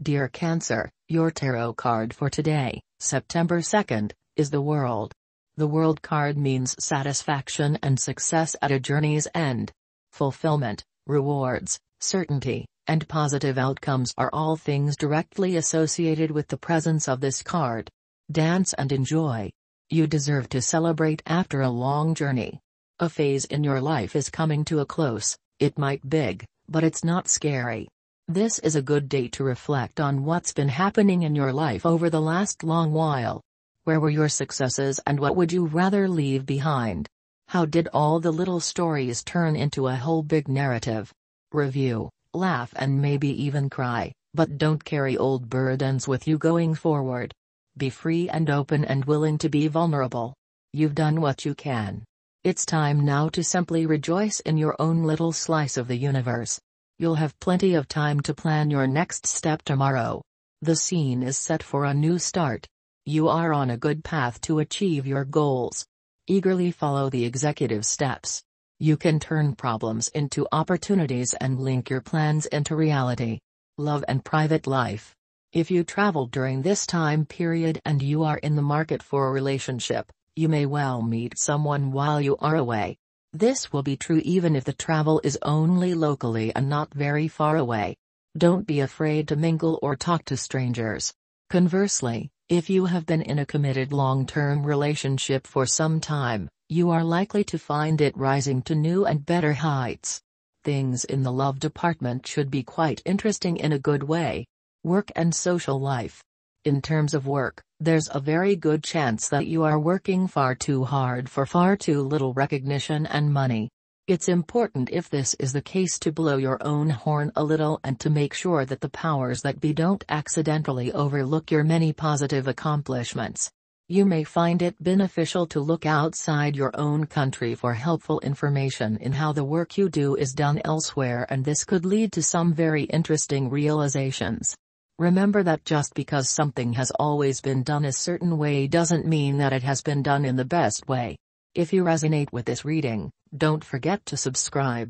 Dear Cancer, your tarot card for today, September 2nd, is the World. The World card means satisfaction and success at a journey's end. Fulfillment, rewards, certainty, and positive outcomes are all things directly associated with the presence of this card. Dance and enjoy. You deserve to celebrate after a long journey. A phase in your life is coming to a close, it might big, but it's not scary. This is a good day to reflect on what's been happening in your life over the last long while. Where were your successes and what would you rather leave behind? How did all the little stories turn into a whole big narrative? Review, laugh and maybe even cry, but don't carry old burdens with you going forward. Be free and open and willing to be vulnerable. You've done what you can. It's time now to simply rejoice in your own little slice of the universe. You'll have plenty of time to plan your next step tomorrow. The scene is set for a new start. You are on a good path to achieve your goals. Eagerly follow the executive steps. You can turn problems into opportunities and link your plans into reality. Love and private life. If you traveled during this time period and you are in the market for a relationship, you may well meet someone while you are away. This will be true even if the travel is only locally and not very far away. Don't be afraid to mingle or talk to strangers. Conversely, if you have been in a committed long-term relationship for some time, you are likely to find it rising to new and better heights. Things in the love department should be quite interesting in a good way. Work and social life. In terms of work, there's a very good chance that you are working far too hard for far too little recognition and money. It's important if this is the case to blow your own horn a little and to make sure that the powers that be don't accidentally overlook your many positive accomplishments. You may find it beneficial to look outside your own country for helpful information in how the work you do is done elsewhere and this could lead to some very interesting realizations. Remember that just because something has always been done a certain way doesn't mean that it has been done in the best way. If you resonate with this reading, don't forget to subscribe.